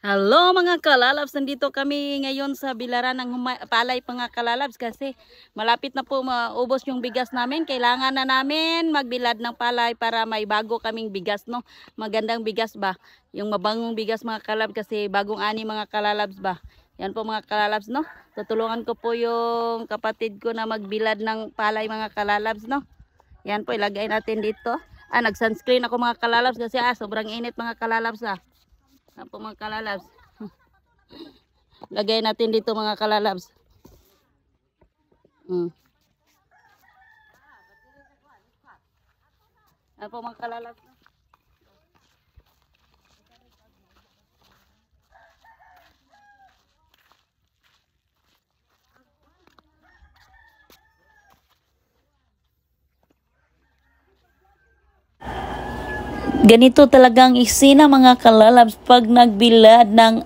Hello mga kalalabs, nandito kami ngayon sa Bilaran ng Huma Palay mga kalalabs kasi malapit na po maubos yung bigas namin. Kailangan na namin magbilad ng palay para may bago kaming bigas, no? Magandang bigas ba? Yung mabangong bigas mga kalalabs kasi bagong ani mga kalalabs ba? Yan po mga kalalabs, no? Tutulungan ko po yung kapatid ko na magbilad ng palay mga kalalabs, no? Yan po, ilagay natin dito. Ah, nag-sunscreen ako mga kalalabs kasi ah, sobrang init mga kalalabs ah. Yan mga kalalabs. Lagay natin dito mga kalalabs. Hmm. Yan po mga kalalabs. Ganito talagang isina mga kalalabs pag nagbilad ng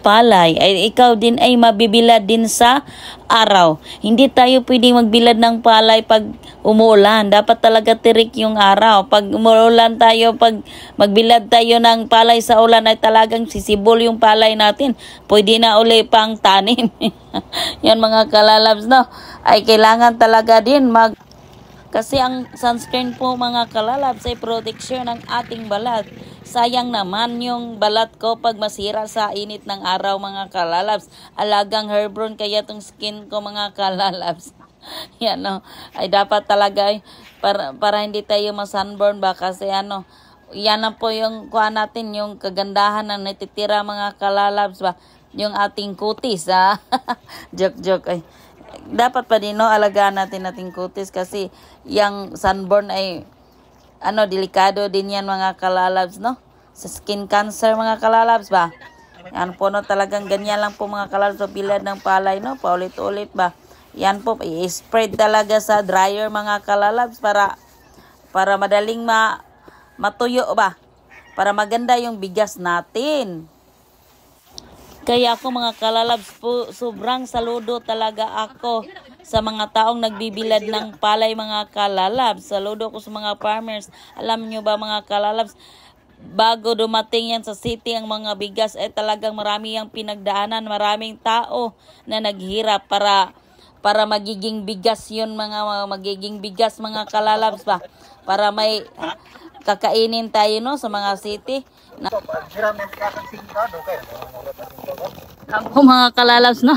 palay ay ikaw din ay mabibilad din sa araw. Hindi tayo pwedeng magbilad ng palay pag umuulan. Dapat talaga tirik yung araw. Pag umuulan tayo, pag magbilad tayo ng palay sa ulan ay talagang sisibol yung palay natin. Pwede na uli pang tanim. Yan mga kalalabs no. Ay kailangan talaga din mag kasi ang sunscreen po mga kalalabs ay proteksyon ng ating balat. Sayang naman yung balat ko pag masira sa init ng araw mga kalalabs. Alagang herbron kaya tong skin ko mga kalalabs. Yan no. Ay dapat talaga ay para, para hindi tayo masunburn ba kasi ano. Yan na po yung kuha natin yung kagandahan na natitira mga kalalabs ba. Yung ating kutis ha. Ah. joke joke ay dapat pa rin no, alagaan natin ating kutis kasi yung sunburn ay ano, delikado din yan mga kalalabs, no? Sa skin cancer mga kalalabs ba? Yan po, no, talagang ganyan lang po mga kalalabs. Bilad ng palay, no? Paulit-ulit ba? Yan po, i-spread talaga sa dryer mga kalalabs para para madaling ma matuyo ba? Para maganda yung bigas natin. Kaya ako mga kalalabs po, sobrang saludo talaga ako sa mga taong nagbibilad ng palay mga kalalabs. Saludo ko sa mga farmers. Alam nyo ba mga kalalabs, bago dumating yan sa city ang mga bigas eh, talagang marami ang pinagdaanan. Maraming tao na naghirap para para magiging bigas yun mga magiging bigas mga kalalabs ba para may kakainin tayo no sa mga city. Na oh, mga kalalabs no.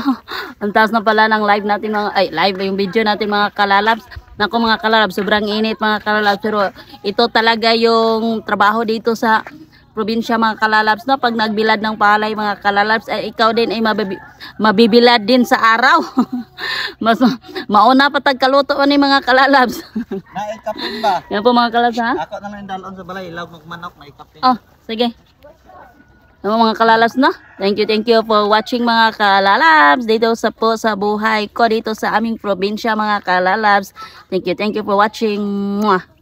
Ang taas na pala ng live natin mga ay live yung video natin mga kalalabs. Nako mga kalalabs, sobrang init mga kalalabs pero ito talaga yung trabaho dito sa probinsya mga kalalabs no pag nagbilad ng palay mga kalalabs ay eh, ikaw din ay mabibi, mabibilad din sa araw mas mauna pa tagkaluto ni mga kalalabs naikapin ba yan po mga kalalabs ha ako na lang dalon sa balay ilaw ng manok naikapin oh sige no, mga kalalabs no thank you thank you for watching mga kalalabs dito sa po sa buhay ko dito sa aming probinsya mga kalalabs thank you thank you for watching Mwah.